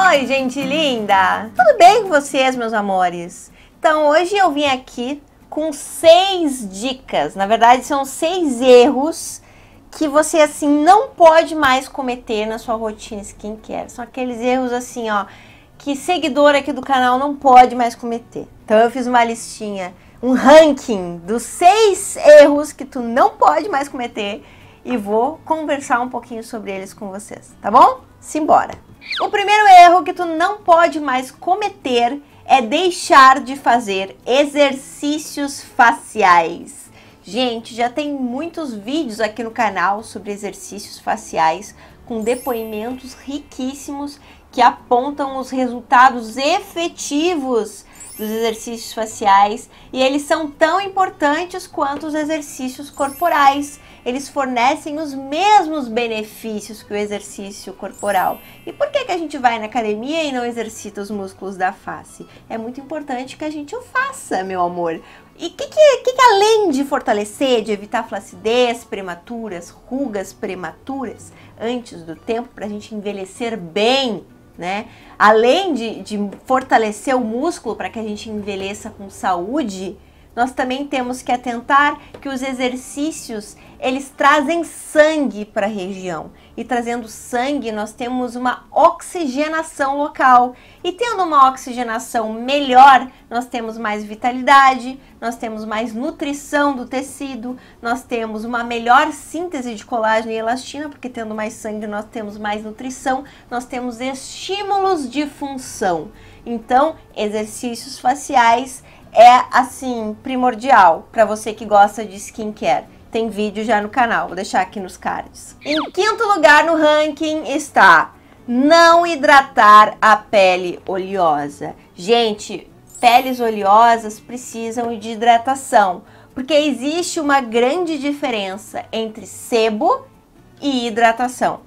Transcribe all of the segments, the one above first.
Oi, gente linda! Tudo bem com vocês, meus amores? Então, hoje eu vim aqui com seis dicas. Na verdade, são seis erros que você assim não pode mais cometer na sua rotina skincare. São aqueles erros assim, ó, que seguidor aqui do canal não pode mais cometer. Então, eu fiz uma listinha, um ranking dos seis erros que tu não pode mais cometer e vou conversar um pouquinho sobre eles com vocês, tá bom? Simbora! O primeiro erro que tu não pode mais cometer é deixar de fazer exercícios faciais. Gente, já tem muitos vídeos aqui no canal sobre exercícios faciais com depoimentos riquíssimos que apontam os resultados efetivos dos exercícios faciais e eles são tão importantes quanto os exercícios corporais eles fornecem os mesmos benefícios que o exercício corporal. E por que, que a gente vai na academia e não exercita os músculos da face? É muito importante que a gente o faça, meu amor. E o que, que, que, além de fortalecer, de evitar flacidez prematuras, rugas prematuras antes do tempo, para a gente envelhecer bem, né? Além de, de fortalecer o músculo para que a gente envelheça com saúde, nós também temos que atentar que os exercícios eles trazem sangue para a região e trazendo sangue nós temos uma oxigenação local e tendo uma oxigenação melhor nós temos mais vitalidade, nós temos mais nutrição do tecido, nós temos uma melhor síntese de colágeno e elastina porque tendo mais sangue nós temos mais nutrição, nós temos estímulos de função. Então, exercícios faciais é assim primordial para você que gosta de skincare. Tem vídeo já no canal, vou deixar aqui nos cards. Em quinto lugar no ranking está não hidratar a pele oleosa. Gente, peles oleosas precisam de hidratação, porque existe uma grande diferença entre sebo e hidratação.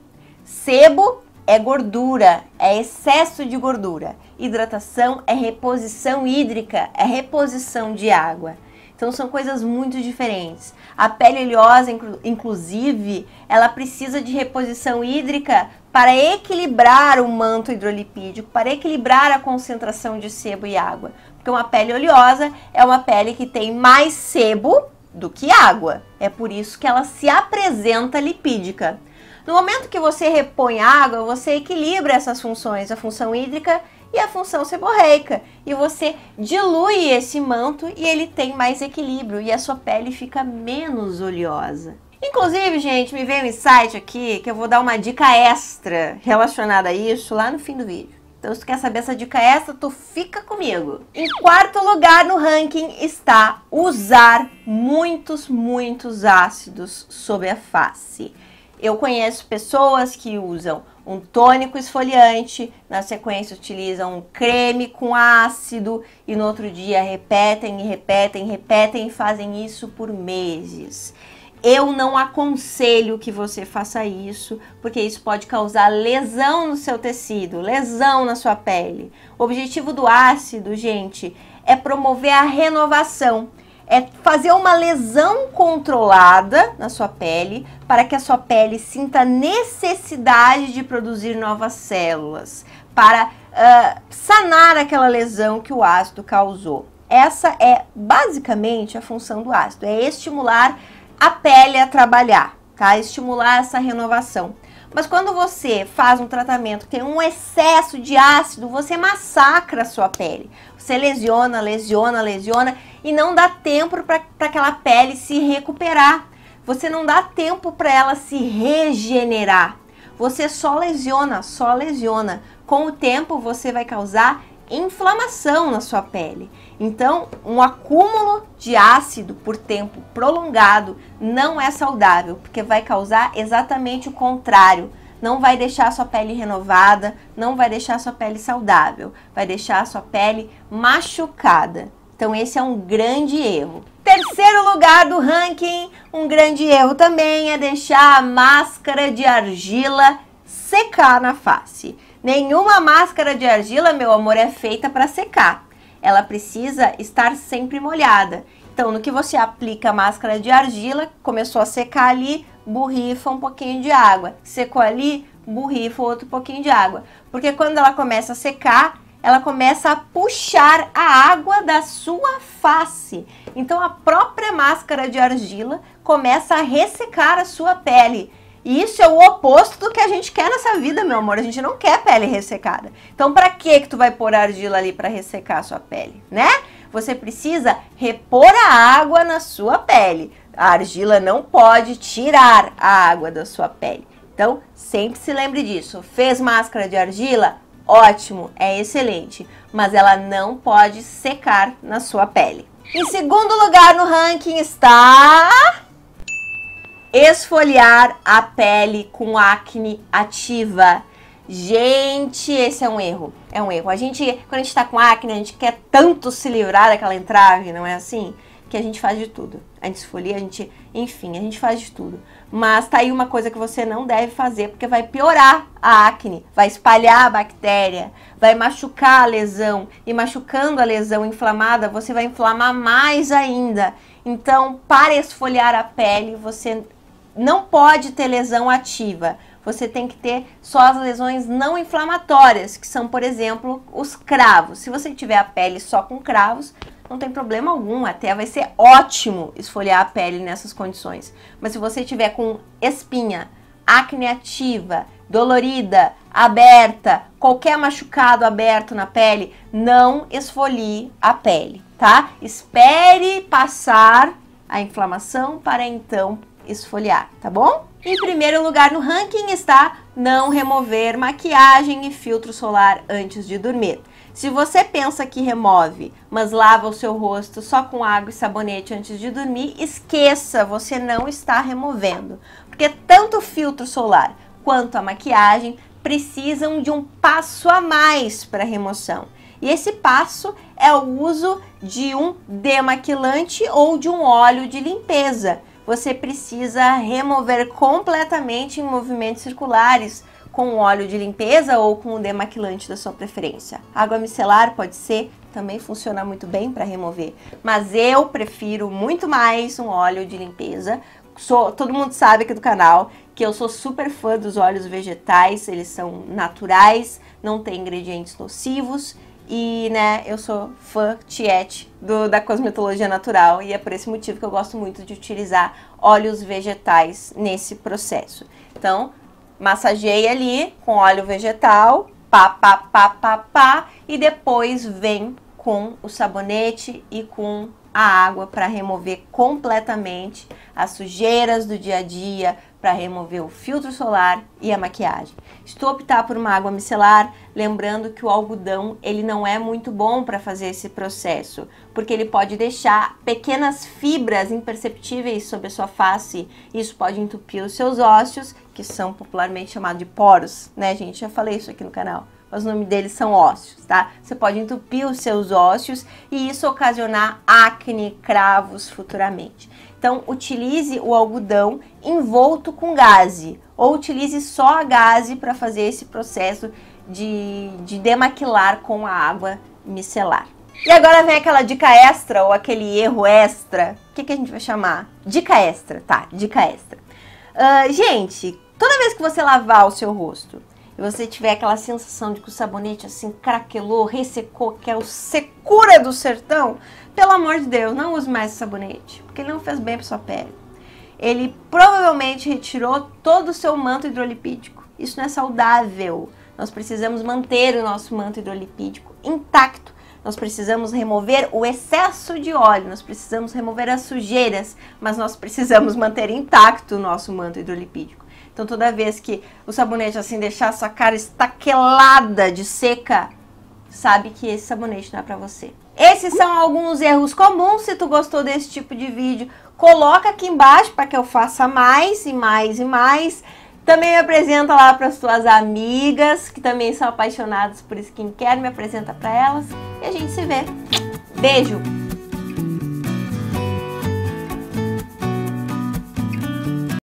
Sebo é gordura, é excesso de gordura. Hidratação é reposição hídrica, é reposição de água. Então são coisas muito diferentes. A pele oleosa, inclusive, ela precisa de reposição hídrica para equilibrar o manto hidrolipídico, para equilibrar a concentração de sebo e água. Porque uma pele oleosa é uma pele que tem mais sebo do que água. É por isso que ela se apresenta lipídica. No momento que você repõe água, você equilibra essas funções, a função hídrica e a função seborreica, e você dilui esse manto e ele tem mais equilíbrio e a sua pele fica menos oleosa. Inclusive, gente, me veio um insight aqui que eu vou dar uma dica extra relacionada a isso lá no fim do vídeo. Então, se tu quer saber essa dica extra, tu fica comigo. Em quarto lugar no ranking está usar muitos, muitos ácidos sobre a face. Eu conheço pessoas que usam um tônico esfoliante, na sequência utilizam um creme com ácido e no outro dia repetem, repetem, repetem e fazem isso por meses. Eu não aconselho que você faça isso, porque isso pode causar lesão no seu tecido, lesão na sua pele. O objetivo do ácido, gente, é promover a renovação é fazer uma lesão controlada na sua pele para que a sua pele sinta necessidade de produzir novas células para uh, sanar aquela lesão que o ácido causou. Essa é basicamente a função do ácido, é estimular a pele a trabalhar, tá? Estimular essa renovação. Mas quando você faz um tratamento que tem um excesso de ácido, você massacra a sua pele. Você lesiona, lesiona, lesiona e não dá tempo para aquela pele se recuperar. Você não dá tempo para ela se regenerar. Você só lesiona, só lesiona. Com o tempo você vai causar inflamação na sua pele. Então, um acúmulo de ácido por tempo prolongado não é saudável, porque vai causar exatamente o contrário não vai deixar a sua pele renovada, não vai deixar a sua pele saudável, vai deixar a sua pele machucada. Então esse é um grande erro. Terceiro lugar do ranking, um grande erro também é deixar a máscara de argila secar na face. Nenhuma máscara de argila, meu amor, é feita para secar. Ela precisa estar sempre molhada. Então, no que você aplica a máscara de argila, começou a secar ali, borrifa um pouquinho de água. Secou ali, borrifa outro pouquinho de água. Porque quando ela começa a secar, ela começa a puxar a água da sua face. Então a própria máscara de argila começa a ressecar a sua pele. E isso é o oposto do que a gente quer nessa vida, meu amor. A gente não quer pele ressecada. Então para que que tu vai pôr argila ali para ressecar a sua pele, né? você precisa repor a água na sua pele. A argila não pode tirar a água da sua pele. Então, sempre se lembre disso. Fez máscara de argila? Ótimo, é excelente, mas ela não pode secar na sua pele. Em segundo lugar no ranking está esfoliar a pele com acne ativa. Gente, esse é um erro. É um erro. A gente, quando a gente tá com acne, a gente quer tanto se livrar daquela entrave, não é assim? Que a gente faz de tudo. A gente esfolia, a gente, enfim, a gente faz de tudo. Mas tá aí uma coisa que você não deve fazer, porque vai piorar a acne, vai espalhar a bactéria, vai machucar a lesão. E machucando a lesão inflamada, você vai inflamar mais ainda. Então, para esfoliar a pele, você não pode ter lesão ativa você tem que ter só as lesões não inflamatórias, que são, por exemplo, os cravos. Se você tiver a pele só com cravos, não tem problema algum, até vai ser ótimo esfoliar a pele nessas condições. Mas se você tiver com espinha, acne ativa, dolorida, aberta, qualquer machucado aberto na pele, não esfolie a pele, tá? Espere passar a inflamação para então esfoliar, tá bom? Em primeiro lugar no ranking está não remover maquiagem e filtro solar antes de dormir. Se você pensa que remove, mas lava o seu rosto só com água e sabonete antes de dormir, esqueça, você não está removendo. Porque tanto o filtro solar quanto a maquiagem precisam de um passo a mais para remoção. E esse passo é o uso de um demaquilante ou de um óleo de limpeza você precisa remover completamente em movimentos circulares com óleo de limpeza ou com o demaquilante da sua preferência. Água micelar pode ser, também funciona muito bem para remover, mas eu prefiro muito mais um óleo de limpeza. Sou, todo mundo sabe aqui do canal que eu sou super fã dos óleos vegetais, eles são naturais, não tem ingredientes nocivos e, né, eu sou fã tiete do, da cosmetologia natural e é por esse motivo que eu gosto muito de utilizar óleos vegetais nesse processo. Então, massageei ali com óleo vegetal, pá, pá, pá, pá, pá, e depois vem com o sabonete e com a água para remover completamente as sujeiras do dia a dia, para remover o filtro solar e a maquiagem. Se tu optar por uma água micelar, lembrando que o algodão ele não é muito bom para fazer esse processo, porque ele pode deixar pequenas fibras imperceptíveis sobre a sua face. Isso pode entupir os seus ósseos, que são popularmente chamados de poros, né, gente? Já falei isso aqui no canal mas o nome deles são ósseos, tá? Você pode entupir os seus ósseos e isso ocasionar acne, cravos futuramente. Então, utilize o algodão envolto com gaze ou utilize só a gaze para fazer esse processo de, de demaquilar com a água micelar. E agora vem aquela dica extra ou aquele erro extra. O que, que a gente vai chamar? Dica extra, tá? Dica extra. Uh, gente, toda vez que você lavar o seu rosto, e você tiver aquela sensação de que o sabonete assim craquelou, ressecou, que é o secura do sertão, pelo amor de Deus, não use mais esse sabonete, porque ele não fez bem para sua pele. Ele provavelmente retirou todo o seu manto hidrolipídico. Isso não é saudável. Nós precisamos manter o nosso manto hidrolipídico intacto. Nós precisamos remover o excesso de óleo, nós precisamos remover as sujeiras, mas nós precisamos manter intacto o nosso manto hidrolipídico. Então toda vez que o sabonete assim deixar a sua cara estaquelada de seca, sabe que esse sabonete não é para você. Esses são alguns erros comuns. Se tu gostou desse tipo de vídeo, coloca aqui embaixo para que eu faça mais e mais e mais. Também me apresenta lá para as tuas amigas, que também são apaixonadas por skincare, me apresenta para elas e a gente se vê. Beijo.